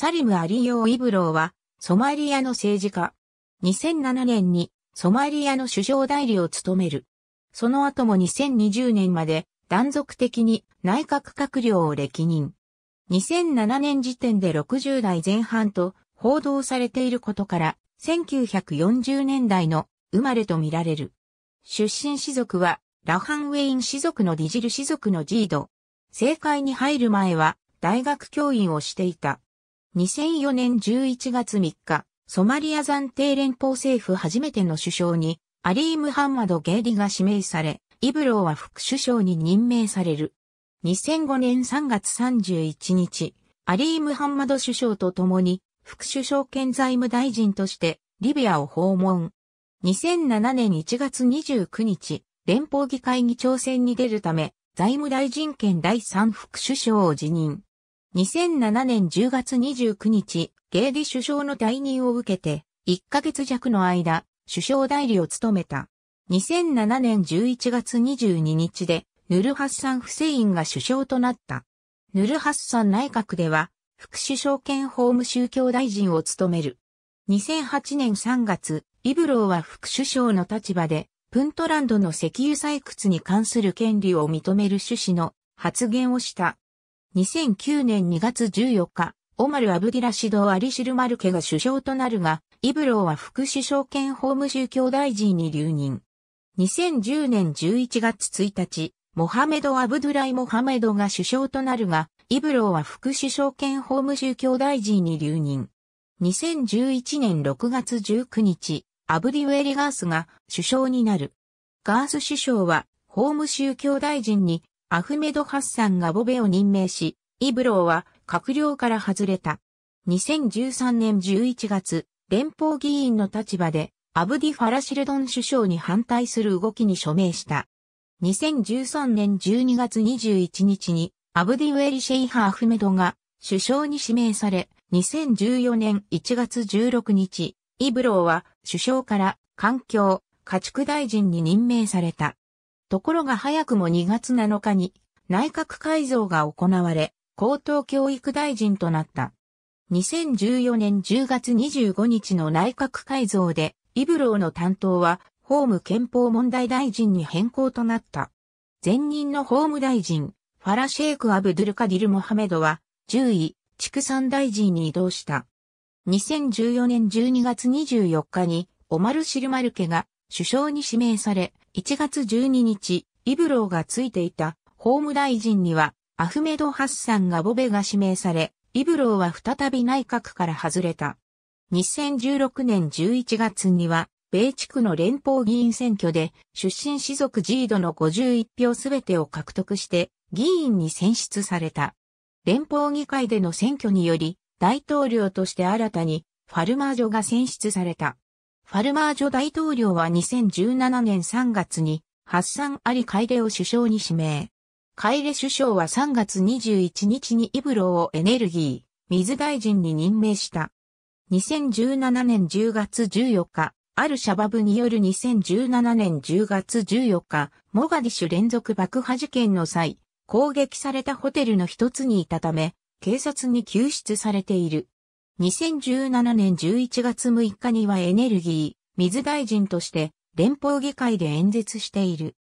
サリム・アリヨー・イブローは、ソマリアの政治家。2007年に、ソマリアの首相代理を務める。その後も2020年まで、断続的に内閣閣僚を歴任。2007年時点で60代前半と報道されていることから、1940年代の生まれとみられる。出身氏族は、ラハンウェイン氏族のディジル氏族のジード。政界に入る前は、大学教員をしていた。2004年11月3日、ソマリア暫定連邦政府初めての首相に、アリー・ムハンマド・ゲーリが指名され、イブローは副首相に任命される。2005年3月31日、アリー・ムハンマド首相と共に、副首相兼財務大臣として、リビアを訪問。2007年1月29日、連邦議会議長選に出るため、財務大臣兼第3副首相を辞任。2007年10月29日、ゲーディ首相の退任を受けて、1ヶ月弱の間、首相代理を務めた。2007年11月22日で、ヌルハッサン・フセインが首相となった。ヌルハッサン内閣では、副首相兼法務宗教大臣を務める。2008年3月、イブローは副首相の立場で、プントランドの石油採掘に関する権利を認める趣旨の発言をした。2009年2月14日、オマル・アブディラシド・アリシル・マルケが首相となるが、イブローは副首相兼法務宗教大臣に留任。2010年11月1日、モハメド・アブドゥライ・モハメドが首相となるが、イブローは副首相兼法務宗教大臣に留任。2011年6月19日、アブディウェリ・ガースが首相になる。ガース首相は法務宗教大臣にアフメド・ハッサンがボベを任命し、イブローは閣僚から外れた。2013年11月、連邦議員の立場で、アブディ・ファラシルドン首相に反対する動きに署名した。2013年12月21日に、アブディ・ウェリ・シェイハ・アフメドが首相に指名され、2014年1月16日、イブローは首相から環境、家畜大臣に任命された。ところが早くも2月7日に内閣改造が行われ、高等教育大臣となった。2014年10月25日の内閣改造で、イブローの担当は法務憲法問題大臣に変更となった。前任の法務大臣、ファラシェイク・アブドゥルカディル・モハメドは、10位、畜産大臣に移動した。2014年12月24日に、オマル・シルマルケが首相に指名され、1月12日、イブローがついていた法務大臣には、アフメド・ハッサンがボベが指名され、イブローは再び内閣から外れた。2016年11月には、米地区の連邦議員選挙で、出身士族ジードの51票すべてを獲得して、議員に選出された。連邦議会での選挙により、大統領として新たに、ファルマージョが選出された。ファルマージョ大統領は2017年3月に、ハッサン・アリ・カイレを首相に指名。カイレ首相は3月21日にイブロをエネルギー、水大臣に任命した。2017年10月14日、アルシャバブによる2017年10月14日、モガディシュ連続爆破事件の際、攻撃されたホテルの一つにいたため、警察に救出されている。2017年11月6日にはエネルギー、水大臣として連邦議会で演説している。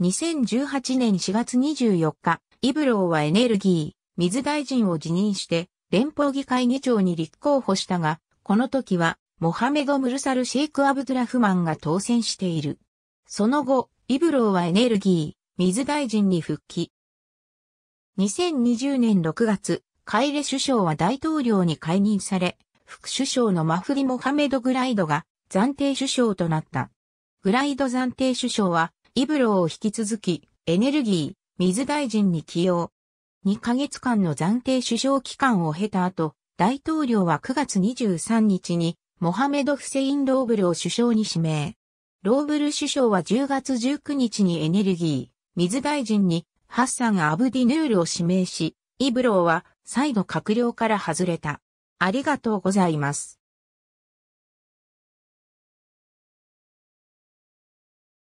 2018年4月24日、イブローはエネルギー、水大臣を辞任して連邦議会議長に立候補したが、この時はモハメド・ムルサル・シェイク・アブドラフマンが当選している。その後、イブローはエネルギー、水大臣に復帰。2020年6月、カイレ首相は大統領に解任され、副首相のマフリ・モハメド・グライドが暫定首相となった。グライド暫定首相は、イブロを引き続き、エネルギー、水大臣に起用。2ヶ月間の暫定首相期間を経た後、大統領は9月23日に、モハメド・フセイン・ローブルを首相に指名。ローブル首相は10月19日にエネルギー、水大臣に、ハッサン・アブディヌールを指名し、イブローは再度閣僚から外れた。ありがとうございます。